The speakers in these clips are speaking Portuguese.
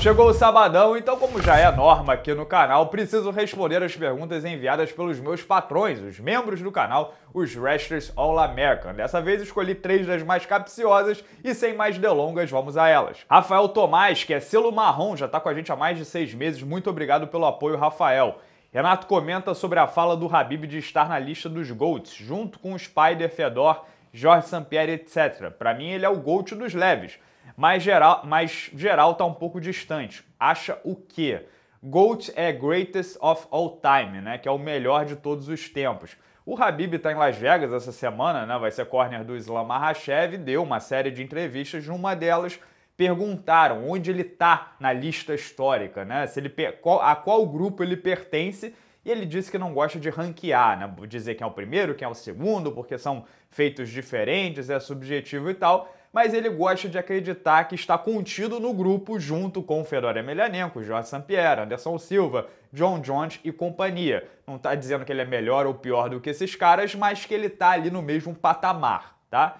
Chegou o sabadão, então como já é norma aqui no canal, preciso responder as perguntas enviadas pelos meus patrões, os membros do canal, os Wrestlers All American. Dessa vez escolhi três das mais capciosas e sem mais delongas vamos a elas. Rafael Tomás, que é selo marrom, já está com a gente há mais de seis meses, muito obrigado pelo apoio, Rafael. Renato comenta sobre a fala do Habib de estar na lista dos GOATs, junto com o Spider, Fedor, Jorge Sampieri, etc. Para mim ele é o GOAT dos leves, mas geral, mas geral tá um pouco distante. Acha o quê? GOAT é greatest of all time, né? Que é o melhor de todos os tempos. O Habib está em Las Vegas essa semana, né? Vai ser corner do Islam Mahashev, deu uma série de entrevistas, numa delas perguntaram onde ele está na lista histórica, né? Se ele qual, a qual grupo ele pertence. E ele disse que não gosta de ranquear, né? dizer quem é o primeiro, quem é o segundo, porque são feitos diferentes, é subjetivo e tal mas ele gosta de acreditar que está contido no grupo junto com Fedor Emelianenko, Jorge Sampier, Anderson Silva, John Jones e companhia. Não está dizendo que ele é melhor ou pior do que esses caras, mas que ele está ali no mesmo patamar, tá?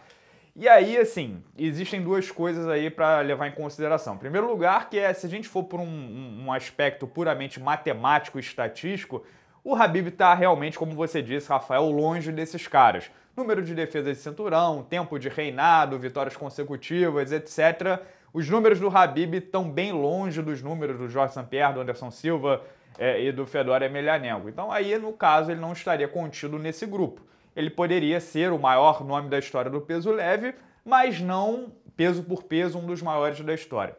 E aí, assim, existem duas coisas aí para levar em consideração. Em primeiro lugar, que é se a gente for por um, um aspecto puramente matemático e estatístico, o Habib está realmente, como você disse, Rafael, longe desses caras número de defesas de cinturão, tempo de reinado, vitórias consecutivas, etc. Os números do Habib estão bem longe dos números do Jorge Sampierre, do Anderson Silva é, e do Fedor Emelianenko. Então aí, no caso, ele não estaria contido nesse grupo. Ele poderia ser o maior nome da história do peso leve, mas não, peso por peso, um dos maiores da história.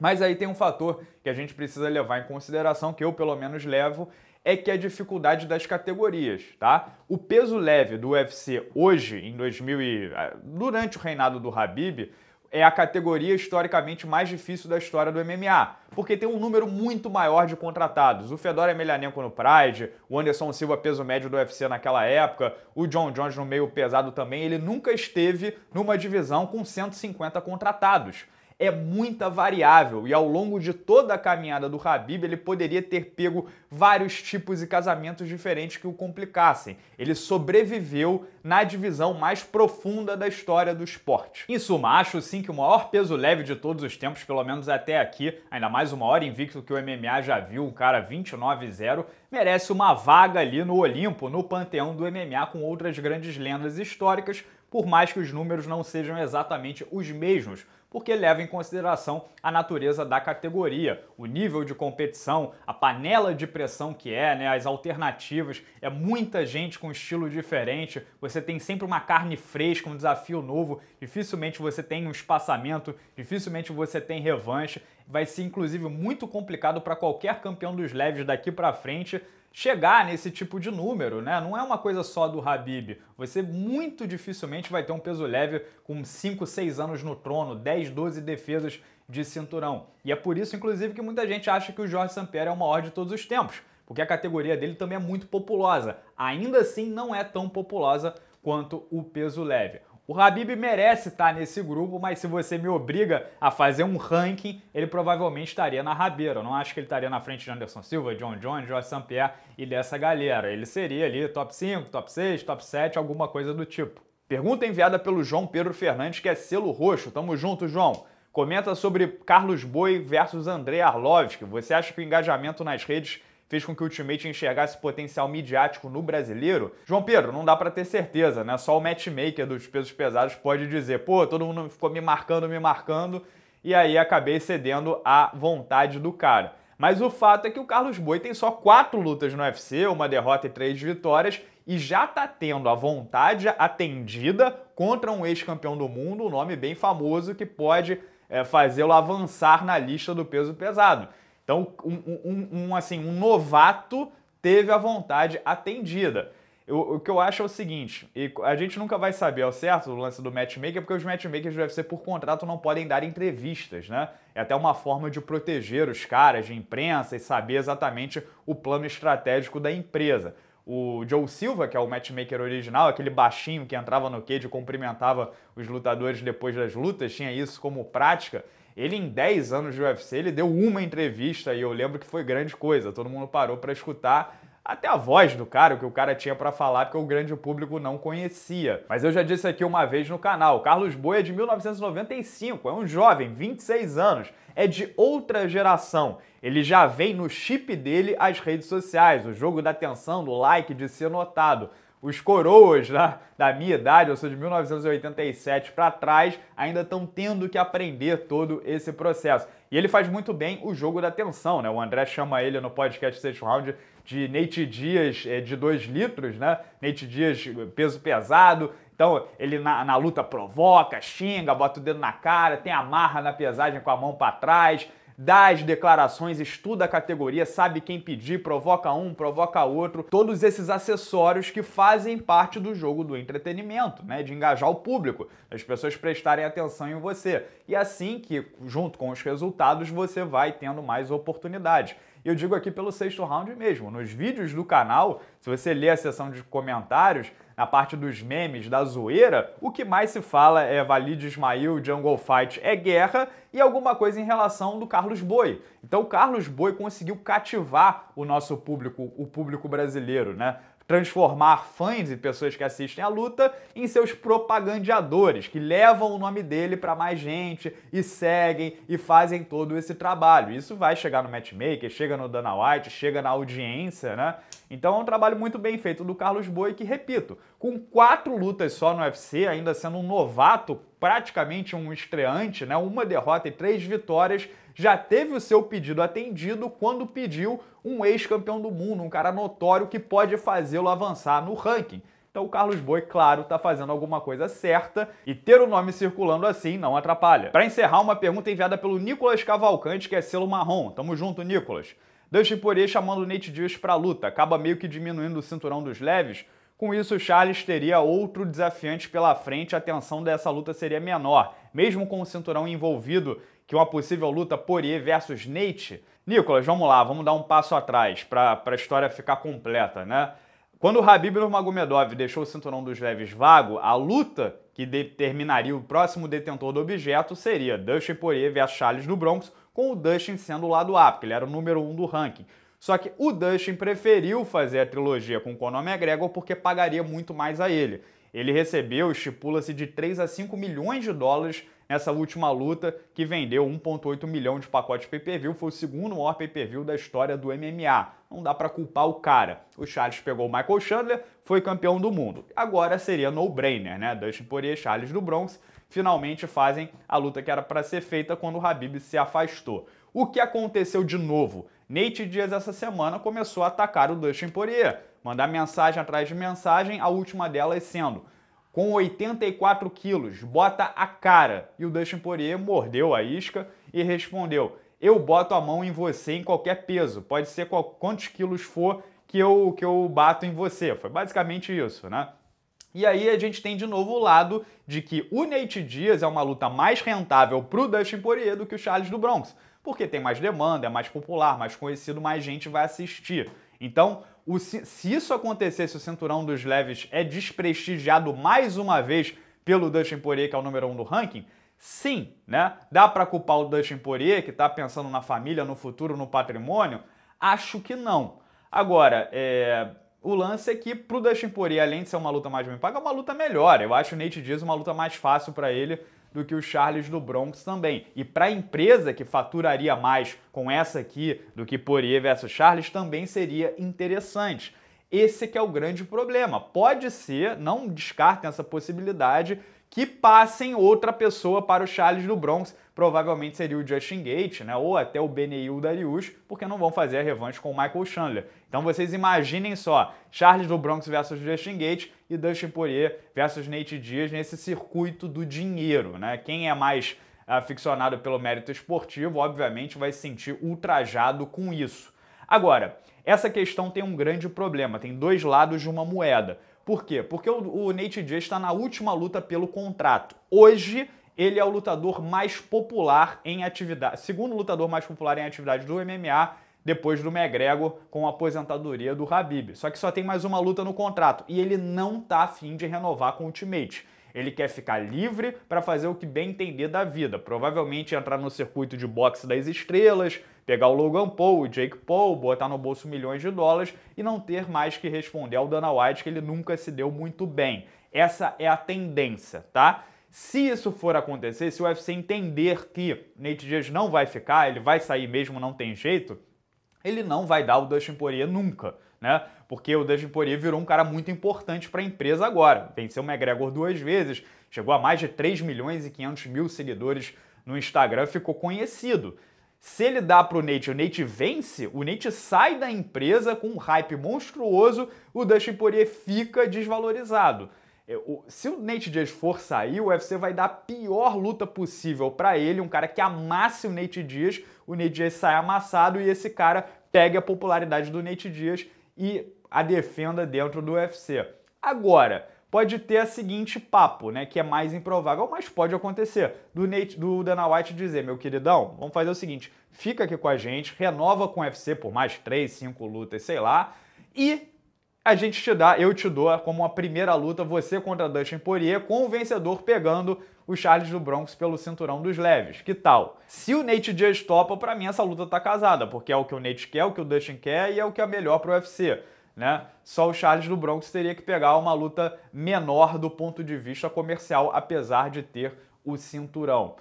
Mas aí tem um fator que a gente precisa levar em consideração, que eu pelo menos levo, é que é a dificuldade das categorias, tá? O peso leve do UFC hoje, em 2000 e, ah, durante o reinado do Habib, é a categoria historicamente mais difícil da história do MMA, porque tem um número muito maior de contratados. O Fedor Emelianenko no Pride, o Anderson Silva peso médio do UFC naquela época, o John Jones no meio pesado também, ele nunca esteve numa divisão com 150 contratados é muita variável e ao longo de toda a caminhada do Habib ele poderia ter pego vários tipos e casamentos diferentes que o complicassem. Ele sobreviveu na divisão mais profunda da história do esporte. Em suma, acho sim que o maior peso leve de todos os tempos, pelo menos até aqui, ainda mais o maior invicto que o MMA já viu, um cara 29-0, merece uma vaga ali no Olimpo, no panteão do MMA com outras grandes lendas históricas por mais que os números não sejam exatamente os mesmos, porque leva em consideração a natureza da categoria, o nível de competição, a panela de pressão que é, né, as alternativas, é muita gente com estilo diferente, você tem sempre uma carne fresca, um desafio novo, dificilmente você tem um espaçamento, dificilmente você tem revanche vai ser inclusive muito complicado para qualquer campeão dos leves daqui para frente chegar nesse tipo de número, né? Não é uma coisa só do Habib. Você muito dificilmente vai ter um peso leve com 5, 6 anos no trono, 10, 12 defesas de cinturão. E é por isso, inclusive, que muita gente acha que o Jorge Samper é o maior de todos os tempos, porque a categoria dele também é muito populosa. Ainda assim, não é tão populosa quanto o peso leve. O Habib merece estar nesse grupo, mas se você me obriga a fazer um ranking, ele provavelmente estaria na rabeira. Eu não acho que ele estaria na frente de Anderson Silva, John Jones, Jorge Sampierre e dessa galera. Ele seria ali top 5, top 6, top 7, alguma coisa do tipo. Pergunta enviada pelo João Pedro Fernandes, que é selo roxo. Tamo junto, João. Comenta sobre Carlos Boi versus André Arlovski. Você acha que o engajamento nas redes fez com que o Ultimate enxergasse potencial midiático no brasileiro? João Pedro, não dá para ter certeza, né? Só o matchmaker dos pesos pesados pode dizer, pô, todo mundo ficou me marcando, me marcando, e aí acabei cedendo à vontade do cara. Mas o fato é que o Carlos Boi tem só quatro lutas no UFC, uma derrota e três vitórias, e já está tendo a vontade atendida contra um ex-campeão do mundo, um nome bem famoso que pode é, fazê-lo avançar na lista do peso pesado. Então, um, um, um, assim, um novato teve a vontade atendida. Eu, o que eu acho é o seguinte, e a gente nunca vai saber ao certo o lance do matchmaker, porque os matchmakers do UFC, por contrato, não podem dar entrevistas, né? É até uma forma de proteger os caras de imprensa e saber exatamente o plano estratégico da empresa. O Joe Silva, que é o matchmaker original, aquele baixinho que entrava no cage e cumprimentava os lutadores depois das lutas, tinha isso como prática. Ele, em 10 anos de UFC, ele deu uma entrevista e eu lembro que foi grande coisa. Todo mundo parou para escutar até a voz do cara, o que o cara tinha para falar, porque o grande público não conhecia. Mas eu já disse aqui uma vez no canal, Carlos Boi é de 1995, é um jovem, 26 anos, é de outra geração. Ele já vem no chip dele as redes sociais, o jogo da atenção, do like, de ser notado os coroas né, da minha idade, eu sou de 1987 para trás, ainda estão tendo que aprender todo esse processo. E ele faz muito bem o jogo da tensão, né? O André chama ele no podcast Sexto Round de Nate Dias é, eh, de 2 litros, né? Nate Dias eh, peso pesado. Então ele na, na luta provoca, xinga, bota o dedo na cara, tem amarra na pesagem com a mão para trás, dá as declarações, estuda a categoria, sabe quem pedir, provoca um, provoca outro, todos esses acessórios que fazem parte do jogo do entretenimento, né, de engajar o público, as pessoas prestarem atenção em você. E assim que, junto com os resultados, você vai tendo mais oportunidades. Eu digo aqui pelo sexto round mesmo, nos vídeos do canal, se você ler a seção de comentários, na parte dos memes, da zoeira, o que mais se fala é Valide Ismail, Jungle Fight é guerra e alguma coisa em relação do Carlos Boi. Então o Carlos Boi conseguiu cativar o nosso público, o público brasileiro, né? transformar fãs e pessoas que assistem à luta em seus propagandeadores, que levam o nome dele para mais gente e seguem e fazem todo esse trabalho. Isso vai chegar no matchmaker, chega no Dana White, chega na audiência, né? Então é um trabalho muito bem feito do Carlos Boi, que, repito, com quatro lutas só no UFC, ainda sendo um novato, praticamente um estreante, né? Uma derrota e três vitórias, já teve o seu pedido atendido quando pediu um ex-campeão do mundo, um cara notório que pode fazê-lo avançar no ranking. Então o Carlos Boi, claro, está fazendo alguma coisa certa e ter o nome circulando assim não atrapalha. Para encerrar, uma pergunta enviada pelo Nicolas Cavalcante, que é selo marrom. Tamo junto, Nicolas. Dustin Poirier chamando o Nate Dias para luta. Acaba meio que diminuindo o cinturão dos leves, com isso, Charles teria outro desafiante pela frente, a tensão dessa luta seria menor, mesmo com o cinturão envolvido, que uma possível luta Poirier versus Nate. Nicolas, vamos lá, vamos dar um passo atrás para a história ficar completa, né? Quando o Habib Nurmagomedov deixou o cinturão dos leves vago, a luta que determinaria o próximo detentor do objeto seria Dustin Poirier versus Charles do Bronx, com o Dustin sendo o lado A, porque ele era o número um do ranking. Só que o Dustin preferiu fazer a trilogia com Conor McGregor porque pagaria muito mais a ele. Ele recebeu, estipula-se, de 3 a 5 milhões de dólares nessa última luta, que vendeu 1,8 milhão de pacotes pay-per-view, foi o segundo maior pay-per-view da história do MMA. Não dá para culpar o cara. O Charles pegou o Michael Chandler, foi campeão do mundo. Agora seria no-brainer, né? Dustin Poirier, Charles do Bronx, finalmente fazem a luta que era para ser feita quando o Habib se afastou. O que aconteceu de novo? Nate Diaz essa semana começou a atacar o Dustin Poirier, mandar mensagem atrás de mensagem, a última delas sendo com 84 quilos, bota a cara. E o Dustin Poirier mordeu a isca e respondeu: Eu boto a mão em você em qualquer peso, pode ser qual, quantos quilos for que eu, que eu bato em você. Foi basicamente isso, né? E aí a gente tem de novo o lado de que o Nate Diaz é uma luta mais rentável para o Dustin Poirier do que o Charles do Bronx, porque tem mais demanda, é mais popular, mais conhecido, mais gente vai assistir. Então, o, se, isso acontecesse, o cinturão dos leves é desprestigiado mais uma vez pelo Dustin Poirier, que é o número um do ranking, sim, né? Dá para culpar o Dustin Poirier, que está pensando na família, no futuro, no patrimônio? Acho que não. Agora, é o lance é que pro Dustin Poirier, além de ser uma luta mais bem paga, é uma luta melhor. Eu acho o Nate Diaz uma luta mais fácil para ele do que o Charles do Bronx também. E para a empresa que faturaria mais com essa aqui do que Poirier versus Charles também seria interessante. Esse que é o grande problema. Pode ser, não descartem essa possibilidade, que passem outra pessoa para o Charles do Bronx, provavelmente seria o Justin Gate, né, ou até o Beneil Darius, porque não vão fazer a revanche com o Michael Chandler. Então vocês imaginem só, Charles do Bronx versus Justin Gate e Dustin Poirier versus Nate Diaz nesse circuito do dinheiro, né? Quem é mais ah, aficionado pelo mérito esportivo, obviamente vai se sentir ultrajado com isso. Agora, essa questão tem um grande problema, tem dois lados de uma moeda. Por quê? Porque o, o Nate Diaz está na última luta pelo contrato. Hoje, ele é o lutador mais popular em atividade, segundo lutador mais popular em atividade do MMA depois do McGregor com a aposentadoria do Habib. Só que só tem mais uma luta no contrato e ele não tá afim de renovar com o Ultimate. Ele quer ficar livre para fazer o que bem entender da vida. Provavelmente entrar no circuito de boxe das estrelas, pegar o Logan Paul, o Jake Paul, botar no bolso milhões de dólares e não ter mais que responder ao Dana White que ele nunca se deu muito bem. Essa é a tendência, tá? Se isso for acontecer, se o UFC entender que Nate Diaz não vai ficar, ele vai sair mesmo, não tem jeito, ele não vai dar o Dustin Poirier nunca, né? Porque o Dustin Poirier virou um cara muito importante para a empresa agora. Venceu o McGregor duas vezes, chegou a mais de 3 milhões e 500 mil seguidores no Instagram, ficou conhecido. Se ele dá para o Nate, o Nate vence, o Nate sai da empresa com um hype monstruoso, o Dustin Poirier fica desvalorizado. É, se o Nate Diaz for sair, o UFC vai dar a pior luta possível para ele, um cara que amasse o Nate Diaz, o Nate Diaz sai amassado e esse cara pegue a popularidade do Nate Diaz e a defenda dentro do UFC. Agora, pode ter a seguinte papo, né, que é mais improvável, mas pode acontecer, do, Nate, do Dana White dizer, meu queridão, vamos fazer o seguinte, fica aqui com a gente, renova com o UFC por mais 3, 5 lutas, sei lá, e a gente te dá, eu te dou como a primeira luta, você contra Dustin Poirier, com o vencedor pegando o Charles do Bronx pelo cinturão dos leves. Que tal? Se o Nate Diaz topa, para mim essa luta tá casada, porque é o que o Nate quer, é o que o Dustin quer e é o que é melhor pro UFC. Né? Só o Charles do Bronx teria que pegar uma luta menor do ponto de vista comercial, apesar de ter o cinturão.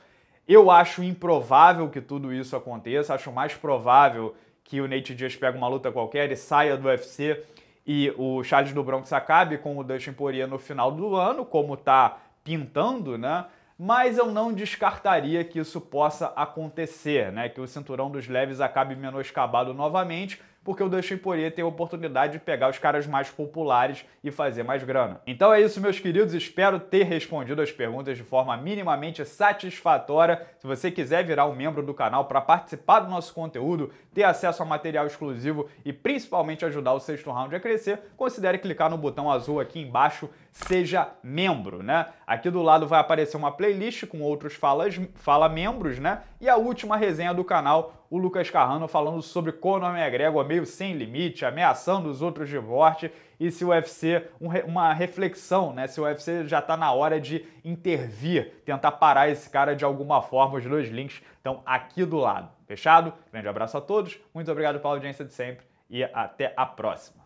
Eu acho improvável que tudo isso aconteça, acho mais provável que o Nate Diaz pegue uma luta qualquer e saia do UFC e o Charles do Bronx acabe com o Dustin Poirier no final do ano, como tá pintando, né? mas eu não descartaria que isso possa acontecer, né? Que o cinturão dos leves acabe menoscabado novamente porque o Dustin Poirier tem a oportunidade de pegar os caras mais populares e fazer mais grana. Então é isso, meus queridos. Espero ter respondido as perguntas de forma minimamente satisfatória. Se você quiser virar um membro do canal para participar do nosso conteúdo, ter acesso a material exclusivo e principalmente ajudar o sexto round a crescer, considere clicar no botão azul aqui embaixo, seja membro, né? Aqui do lado vai aparecer uma playlist com outros fala membros, né? E a última resenha do canal o Lucas Carrano falando sobre Conor McGregor é é meio sem limite, ameaçando os outros de morte e se o UFC, um, uma reflexão, né? Se o UFC já está na hora de intervir, tentar parar esse cara de alguma forma. Os dois links estão aqui do lado. Fechado? Grande abraço a todos, muito obrigado pela audiência de sempre e até a próxima.